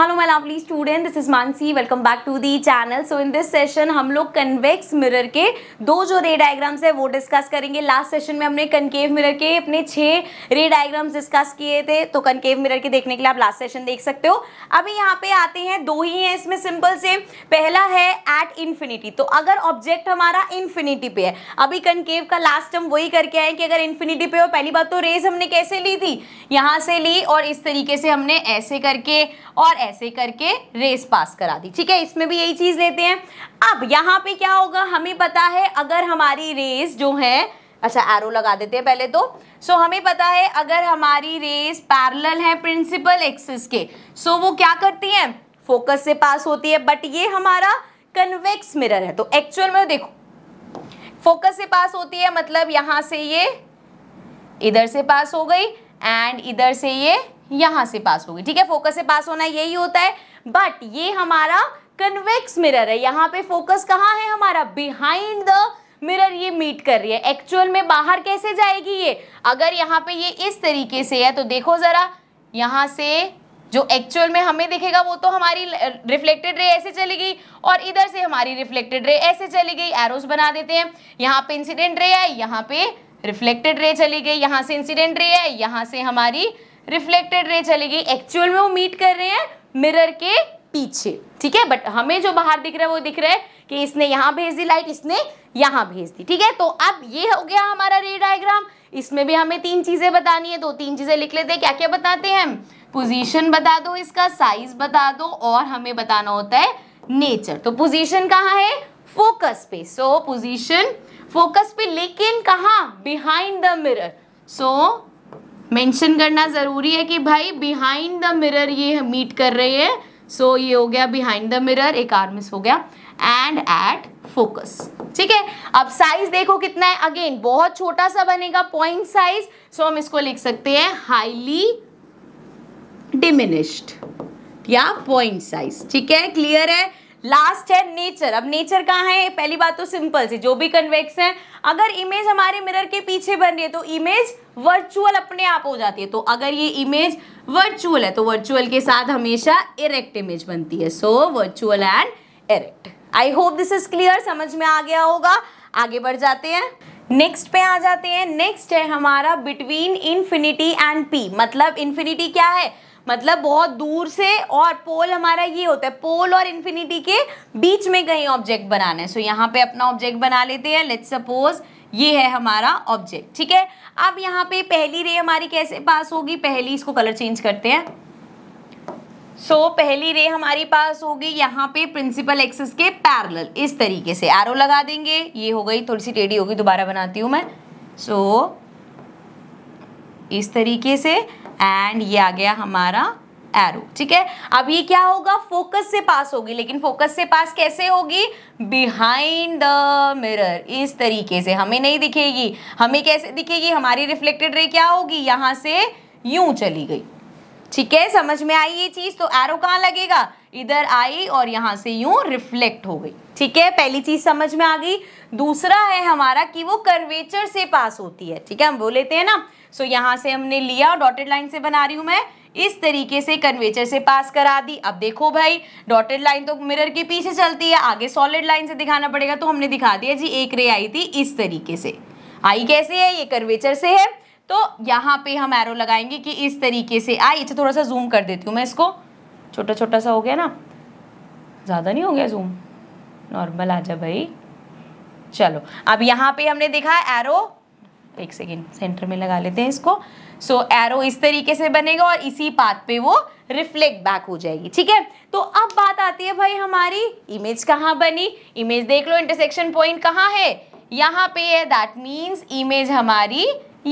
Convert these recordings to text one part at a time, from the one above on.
hello my lovely student this is Mansi welcome back to the channel so in this session हम लोग convex mirror के दो जो रे डायग्राम्स है वो डिस्कस करेंगे लास्ट सेशन में हमने कनकेव मिरर के अपने छह रे डायग्राम्स डिस्कस किए थे तो कनकेव मिरर के देखने के लिए आप लास्ट सेशन देख सकते हो अभी यहाँ पे आते हैं दो ही हैं इसमें सिंपल से पहला है एट इन्फिनिटी तो अगर ऑब्जेक्ट हमारा इन्फिनिटी पे है अभी कनकेव का लास्ट हम वही करके आए कि अगर इन्फिनिटी पे हो पहली बात तो रेज हमने कैसे ली थी यहाँ से ली और इस तरीके से हमने ऐसे करके और ऐसे करके रेस पास करा दी ठीक है इसमें भी यही चीज़ लेते हैं अब यहाँ पे क्या होगा हमें पता है अगर हमारी रेस जो है अच्छा एरो लगा देते हैं पहले तो सो so, हमें पता है अगर हमारी रेस पैरल है प्रिंसिपल एक्सिस के सो so, वो क्या करती है फोकस से पास होती है बट ये हमारा कन्वेक्स मिरर है तो एक्चुअल में देखो फोकस से पास होती है मतलब यहां से ये इधर से पास हो गई एंड इधर से ये यहां से पास होगी ठीक है फोकस से पास होना यही होता है बट ये हमारा कन्वेक्स मिरर है यहाँ पे फोकस कहाँ है हमारा बिहाइंड द मिरर ये मीट कर रही है एक्चुअल में बाहर कैसे जाएगी ये अगर यहाँ पे ये इस तरीके से है तो देखो ज़रा यहाँ से जो एक्चुअल में हमें दिखेगा वो तो हमारी रिफ्लेक्टेड रे ऐसे चली गई और इधर से हमारी रिफ्लेक्टेड रे ऐसे चली गई एरोस बना देते हैं यहाँ पे इंसिडेंट रे है यहाँ पे रिफ्लेक्टेड रे चली गई यहाँ से इंसिडेंट रे है यहाँ से हमारी रिफ्लेक्टेड रे चलेगी एक्चुअल में वो मीट कर रहे हैं मिरर के पीछे ठीक है बट हमें जो बाहर दिख रहा है वो दिख रहा है कि इसने यहां भेज दी लाइट इसने यहां भेज दी ठीक है तो अब ये हो गया हमारा रे डायग्राम इसमें भी हमें तीन चीज़ें बतानी है दो तीन चीज़ें लिख लेते हैं क्या क्या बताते हैं हम पोजीशन बता दो इसका साइज बता दो और हमें बताना होता है नेचर तो पोजीशन कहाँ है फोकस पे सो so, पोजीशन फोकस पे लेकिन कहा behind the mirror so mention करना ज़रूरी है कि भाई बिहाइंड द मिरर ये मीट कर रही है सो so, ये हो गया बिहाइंड द मिरर एक आर्मिस हो गया एंड एट फोकस ठीक है अब साइज देखो कितना है अगेन बहुत छोटा सा बनेगा पॉइंट साइज सो हम इसको लिख सकते हैं हाईली डिमिनिश्ड या पॉइंट साइज ठीक है क्लियर है लास्ट है नेचर अब नेचर कहाँ है पहली बात तो सिंपल सी जो भी कन्वेक्स है अगर इमेज हमारे मिरर के पीछे बन रही है तो इमेज वर्चुअल अपने आप हो जाती है तो अगर ये इमेज वर्चुअल है तो वर्चुअल के साथ हमेशा इरेक्ट इमेज बनती है so virtual and erect I hope this is clear समझ में आ गया होगा आगे बढ़ जाते हैं नेक्स्ट पे आ जाते हैं नेक्स्ट है हमारा बिटवीन इन्फिनिटी एंड पी मतलब इन्फिनिटी क्या है मतलब बहुत दूर से और पोल हमारा ये होता है पोल और इन्फिनिटी के बीच में कहीं ऑब्जेक्ट बनाना है सो यहाँ पे अपना ऑब्जेक्ट बना लेते हैं लेट्स सपोज ये है हमारा ऑब्जेक्ट ठीक है अब यहाँ पे पहली रे हमारी कैसे पास होगी पहली इसको कलर चेंज करते हैं सो so, पहली रे हमारी पास होगी यहाँ पे प्रिंसिपल एक्सेस के पैरल इस तरीके से एरो लगा देंगे ये हो गई थोड़ी सी टेढ़ी होगी दोबारा बनाती हूँ मैं सो so, इस तरीके से एंड ये आ गया हमारा एरो ठीक है अब ये क्या होगा फोकस से पास होगी लेकिन फोकस से पास कैसे होगी बिहाइंड द मिरर इस तरीके से हमें नहीं दिखेगी हमें कैसे दिखेगी हमारी रिफ्लेक्टेड रे क्या होगी यहां से यूं चली गई ठीक है समझ में आई ये चीज़ तो एरो कहां लगेगा इधर आई और यहाँ से यूं रिफ्लेक्ट हो गई ठीक है पहली चीज समझ में आ गई दूसरा है हमारा कि वो कर्वेचर से पास होती है ठीक है हम बोले थे हैं ना सो यहाँ से हमने लिया डॉटेड लाइन से बना रही हूँ मैं इस तरीके से कर्वेचर से पास करा दी अब देखो भाई डॉटेड लाइन तो मिरर के पीछे चलती है आगे सॉलिड लाइन से दिखाना पड़ेगा तो हमने दिखा दिया जी एक रे आई थी इस तरीके से आई कैसे है ये कर्वेचर से है तो यहाँ पे हम एरो लगाएंगे कि इस तरीके से आई अच्छा थोड़ा सा जूम कर देती हूँ मैं इसको छोटा छोटा सा हो गया ना ज़्यादा नहीं हो गया जूम नॉर्मल आ जा भाई चलो अब यहाँ पे हमने देखा एरो एक सेकेंड सेंटर में लगा लेते हैं इसको सो so, एरो इस तरीके से बनेगा और इसी पाथ पे वो रिफ्लेक्ट बैक हो जाएगी ठीक है तो अब बात आती है भाई हमारी इमेज कहाँ बनी इमेज देख लो इंटरसेक्शन पॉइंट कहाँ है यहाँ पे है दैट मीन्स इमेज हमारी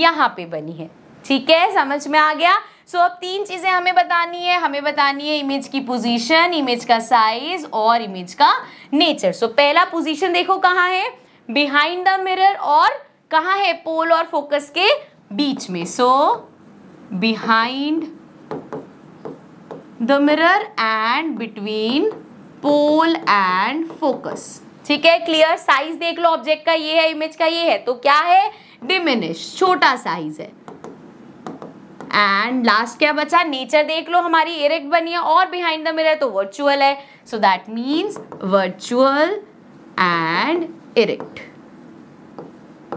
यहाँ पे बनी है ठीक है समझ में आ गया सो so, अब तीन चीज़ें हमें बतानी है हमें बतानी है इमेज की पोजीशन इमेज का साइज और इमेज का नेचर सो so, पहला पोजीशन देखो कहाँ है बिहाइंड द मिरर और कहाँ है पोल और फोकस के बीच में so behind the mirror and between pole and focus ठीक है क्लियर साइज देख लो ऑब्जेक्ट का ये है इमेज का ये है तो क्या है डिमिनिश छोटा साइज है एंड लास्ट क्या बचा नेचर देख लो हमारी इरेक्ट बनी है और बिहाइंड द मिरर तो वर्चुअल है so that means virtual and erect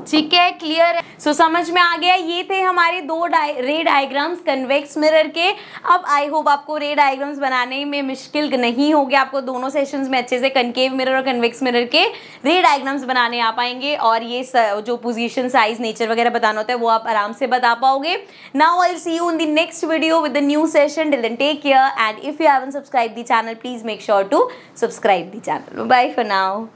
ठीक है क्लियर है सो so, समझ में आ गया ये थे हमारे दो रे डायग्राम्स कन्वेक्स मिरर के अब आई होप आपको रे डायग्राम्स बनाने में मुश्किल नहीं होगी आपको दोनों सेशंस में अच्छे से कनकेव मिरर और कन्वेक्स मिरर के रे डायग्राम्स बनाने आ पाएंगे और ये जो पोजीशन साइज नेचर वगैरह बताना होता है वो आप आराम से बता पाओगे now I see you in the next video with the new session till take care and if you haven't subscribe the channel please make sure to subscribe the channel bye for now